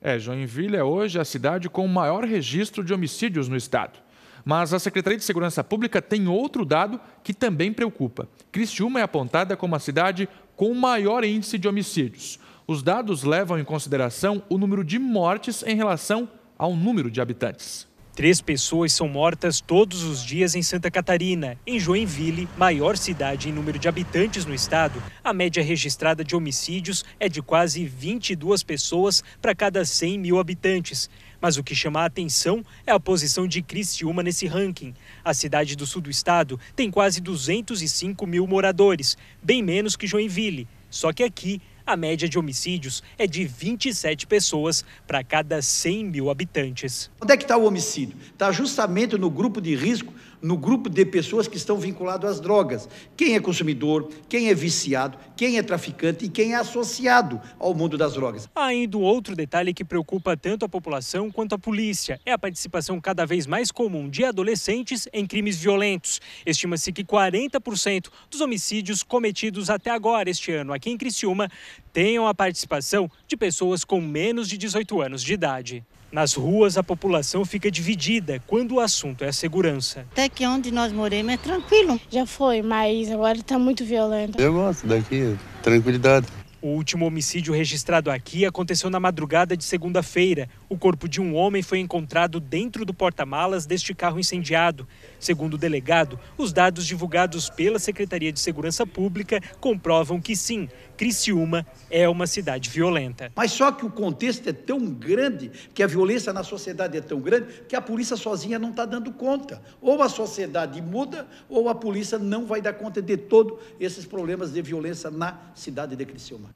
É, Joinville é hoje a cidade com o maior registro de homicídios no estado. Mas a Secretaria de Segurança Pública tem outro dado que também preocupa. Criciúma é apontada como a cidade com o maior índice de homicídios. Os dados levam em consideração o número de mortes em relação ao número de habitantes. Três pessoas são mortas todos os dias em Santa Catarina. Em Joinville, maior cidade em número de habitantes no estado, a média registrada de homicídios é de quase 22 pessoas para cada 100 mil habitantes. Mas o que chama a atenção é a posição de Criciúma nesse ranking. A cidade do sul do estado tem quase 205 mil moradores, bem menos que Joinville. Só que aqui a média de homicídios é de 27 pessoas para cada 100 mil habitantes. Onde é que está o homicídio? Está justamente no grupo de risco no grupo de pessoas que estão vinculadas às drogas. Quem é consumidor, quem é viciado, quem é traficante e quem é associado ao mundo das drogas. Há ainda um outro detalhe que preocupa tanto a população quanto a polícia: é a participação cada vez mais comum de adolescentes em crimes violentos. Estima-se que 40% dos homicídios cometidos até agora este ano aqui em Criciúma tenham a participação de pessoas com menos de 18 anos de idade. Nas ruas, a população fica dividida quando o assunto é a segurança. Até aqui onde nós moramos é tranquilo. Já foi, mas agora está muito violento. Eu gosto daqui, tranquilidade. O último homicídio registrado aqui aconteceu na madrugada de segunda-feira. O corpo de um homem foi encontrado dentro do porta-malas deste carro incendiado. Segundo o delegado, os dados divulgados pela Secretaria de Segurança Pública comprovam que sim, Criciúma é uma cidade violenta. Mas só que o contexto é tão grande, que a violência na sociedade é tão grande, que a polícia sozinha não está dando conta. Ou a sociedade muda, ou a polícia não vai dar conta de todos esses problemas de violência na cidade de Criciúma.